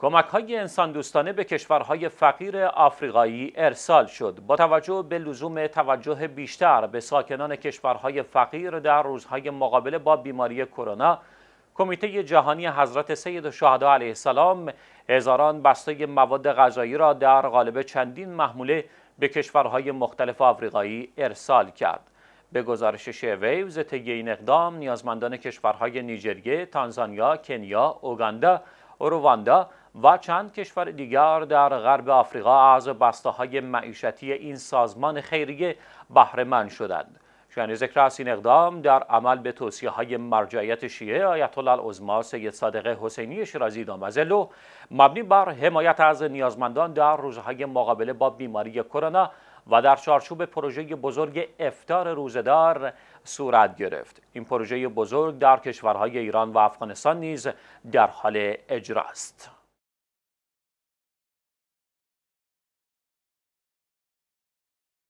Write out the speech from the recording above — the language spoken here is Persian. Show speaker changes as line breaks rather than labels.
کمک های انسان دوستانه به کشورهای فقیر آفریقایی ارسال شد با توجه به لزوم توجه بیشتر به ساکنان کشورهای فقیر در روزهای مقابله با بیماری کرونا کمیته جهانی حضرت سید شهدا علیه السلام هزاران بسته مواد غذایی را در قالب چندین محموله به کشورهای مختلف آفریقایی ارسال کرد به گزارش شیویوز طی این اقدام نیازمندان کشورهای نیجریه، تانزانیا، کنیا، اوگاندا، رواندا، و چند کشور دیگر در غرب آفریقا از بسته های معیشتی این سازمان خیریه بهرهمند شدند. شنی ذکر است این اقدام در عمل به توصیه های مرجعیت شیعه آیت الله سید صادق حسینی شیرازی دامزلو مبنی بر حمایت از نیازمندان در روزهای مقابله با بیماری کرونا و در چارچوب پروژه بزرگ افتار روزدار صورت گرفت این پروژه بزرگ در کشورهای ایران و افغانستان نیز در حال اجرا
است